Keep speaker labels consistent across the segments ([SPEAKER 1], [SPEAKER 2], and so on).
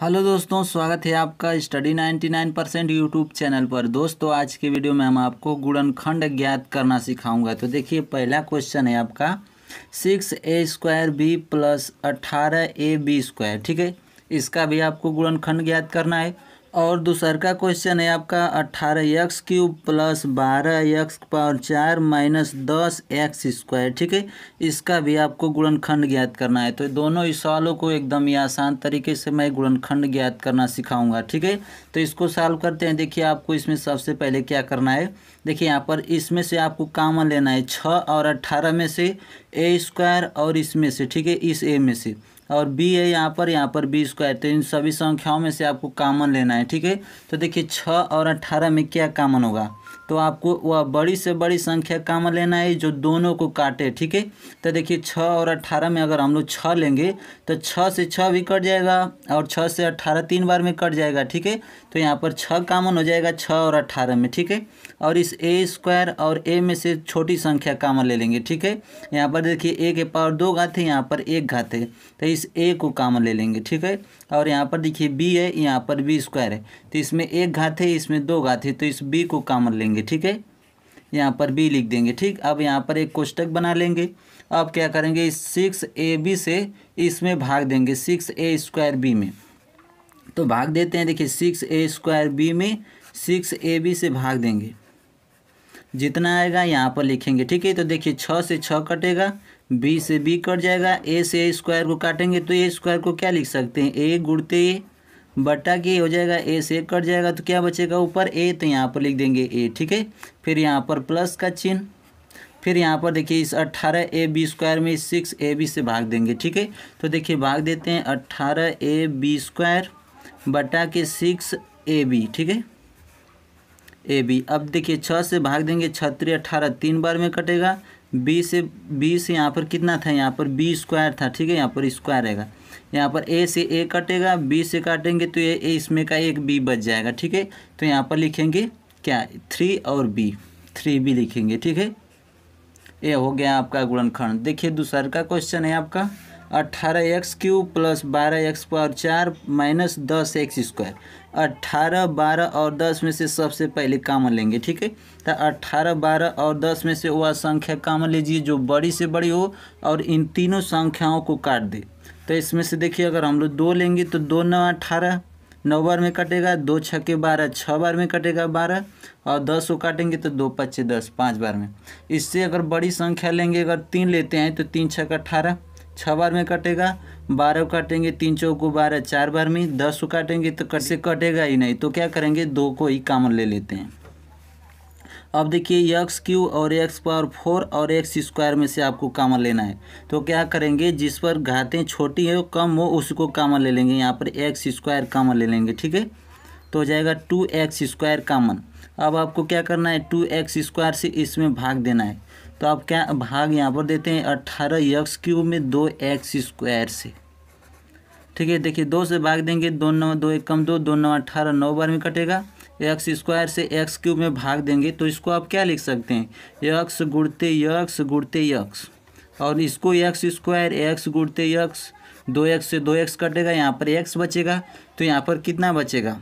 [SPEAKER 1] hello दोस्तों स्वागत है आपका स्टडी 99 परसेंट यूट्यूब चैनल पर दोस्तों आज के वीडियो में हम आपको गुणनखंड ज्ञात करना सिखाऊंगा तो देखिए पहला क्वेश्चन है आपका six A square B plus अट्ठारह ए बी स्क्वायर ठीक है इसका भी आपको गुणनखंड ज्ञात करना है और का क्वेश्चन है आपका अट्ठारह एक्स क्यूब प्लस बारह एक्स पावर चार माइनस दस एक्स स्क्वायर ठीक है इसका भी आपको गुणनखंड ज्ञात करना है तो दोनों इस सवालों को एकदम ही आसान तरीके से मैं गुणनखंड ज्ञात करना सिखाऊंगा ठीक है तो इसको सॉल्व करते हैं देखिए आपको इसमें सबसे पहले क्या करना है देखिए यहाँ पर इसमें से आपको कामन लेना है छः और अट्ठारह में से ए स्क्वायर और इसमें से ठीक है इस ए में से और बी है यहाँ पर यहाँ पर बी स्क्वायर तो इन सभी संख्याओं में से आपको कामन लेना है ठीक है तो देखिए छः और अट्ठारह में क्या कामन होगा तो आपको वह बड़ी से बड़ी संख्या काम लेना है जो दोनों को काटे ठीक है तो देखिए छः और अट्ठारह में अगर हम लोग छः लेंगे तो छः से छः भी कट जाएगा और छः से अट्ठारह तीन बार में कट जाएगा ठीक है तो यहाँ पर छः कामन हो जाएगा छः और अट्ठारह में ठीक है और इस ए स्क्वायर और ए में से छोटी संख्या कामन ले लेंगे ठीक है यहाँ पर देखिए ए के पावर दो घाते हैं यहाँ पर एक घात है तो इस ए को कामन ले लेंगे ठीक है और यहाँ पर देखिए बी है यहाँ पर बी स्क्वायर है तो इसमें एक घात है इसमें दो घात है तो इस बी को कामन लेंगे देंगे ठीक है यहाँ पर बी लिख देंगे ठीक अब यहाँ पर एक कोष्टक बना लेंगे अब क्या करेंगे सिक्स ए बी से इसमें भाग देंगे सिक्स ए स्क्वायर बी में तो भाग देते हैं देखिए सिक्स ए स्क्वायर बी में सिक्स ए बी से भाग देंगे जितना आएगा यहाँ पर लिखेंगे ठीक है तो देखिए छः से छः कटेगा बी से बी कट जाएगा ए से ए स्क्वायर को काटेंगे तो ए स्क्वायर को क्या लिख सकते हैं ए गुड़ते बटा के हो जाएगा ए से कट जाएगा तो क्या बचेगा ऊपर ए तो यहाँ पर लिख देंगे ए ठीक है फिर यहाँ पर प्लस का चिन्ह फिर यहाँ पर देखिए इस अट्ठारह ए बी स्क्वायर में सिक्स ए बी से भाग देंगे ठीक है तो देखिए भाग देते हैं अट्ठारह ए बी स्क्वायर बटा के सिक्स ए बी ठीक है ए बी अब देखिए छः से भाग देंगे छत्री अट्ठारह तीन बार में कटेगा बी से बी से यहाँ पर कितना था यहाँ पर बी स्क्वायर था ठीक है यहाँ पर स्क्वायर आएगा यहाँ पर ए से ए कटेगा बी से काटेंगे तो ये इसमें का एक बी बच जाएगा ठीक है तो यहाँ पर लिखेंगे क्या थ्री और बी थ्री बी लिखेंगे ठीक है ये हो गया आपका गुणनखंड देखिए दूसर का क्वेश्चन है आपका अट्ठारह एक्स क्यूब प्लस बारह एक्स पावर चार माइनस दस एक्स स्क्वायर अट्ठारह बारह और दस में से सबसे पहले कामन लेंगे ठीक है तो अट्ठारह बारह और दस में से वह संख्या कामन लीजिए जो बड़ी से बड़ी हो और इन तीनों संख्याओं को काट दे तो इसमें से देखिए अगर हम लोग दो लेंगे तो दो नौ अट्ठारह नौ बार में कटेगा दो के बारह छः बार में कटेगा बारह और दस को काटेंगे तो दो पच्चे दस पाँच बार में इससे अगर बड़ी संख्या लेंगे अगर तीन लेते हैं तो तीन छः अट्ठारह छः बार में कटेगा बारह काटेंगे तीन को बारह चार बार में दस को काटेंगे तो कट से कटेगा ही नहीं तो क्या करेंगे दो को ही कामन ले लेते हैं अब देखिए यक्स क्यू और एक्स पावर फोर और एक्स स्क्वायर में से आपको कामन लेना है तो क्या करेंगे जिस पर घातें छोटी हो कम हो उसको कामन ले लेंगे यहाँ पर एक्स स्क्वायर कामन ले लेंगे ठीक है तो हो जाएगा टू एक्स स्क्वायर कामन अब आपको क्या करना है टू एक्स स्क्वायर से इसमें भाग देना है तो आप क्या भाग यहाँ पर देते हैं अट्ठारह यक्स क्यूब में दो एक्स स्क्वायर से ठीक है देखिए दो से भाग देंगे दो नौ दो एक कम दो दो नौ अट्ठारह नौ बार में कटेगा एक्स स्क्वायर से एक्स क्यूब में भाग देंगे तो इसको आप क्या लिख सकते हैं यक्स गुड़ते यक्स गुड़ते यक्स और इसको एक्स स्क्वायर एक्स गुड़ते यक्स दो एक्स से दो एक्स कटेगा यहाँ पर एक्स बचेगा तो यहाँ पर कितना बचेगा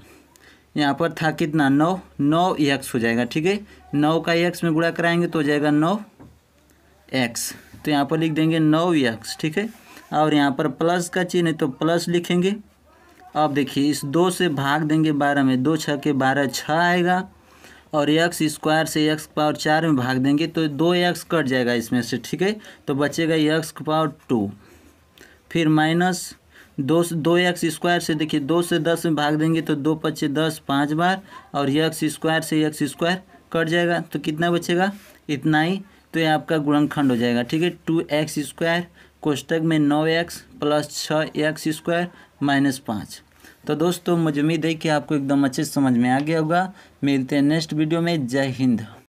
[SPEAKER 1] यहाँ पर था कितना नौ नौ एक्स हो जाएगा ठीक है नौ का एक्स में गुड़ा कराएंगे तो हो जाएगा नौ एक्स तो यहाँ पर लिख देंगे नौ एक्स ठीक है और यहाँ पर प्लस का चिन्ह है तो प्लस लिखेंगे अब देखिए इस दो से भाग देंगे बारह में दो छः के बारह छः आएगा और एक्स स्क्वायर से एक्स पावर चार में भाग देंगे तो दो एक्स कट जाएगा इसमें से ठीक है तो बचेगा एक्स पावर टू फिर माइनस दो दो एक्स स्क्वायर से देखिए दो से दस में भाग देंगे तो दो पच्चे दस पाँच बार और एक्स स्क्वायर से एक्स स्क्वायर कट जाएगा तो कितना बचेगा इतना ही तो ये आपका गुणनखंड हो जाएगा ठीक है टू एक्स स्क्वायर कोष्टक में नौ एक्स प्लस छः एक्स स्क्वायर माइनस पाँच तो दोस्तों मुझे उम्मीद है कि आपको एकदम अच्छे से समझ में आ गया होगा मिलते हैं नेक्स्ट वीडियो में जय हिंद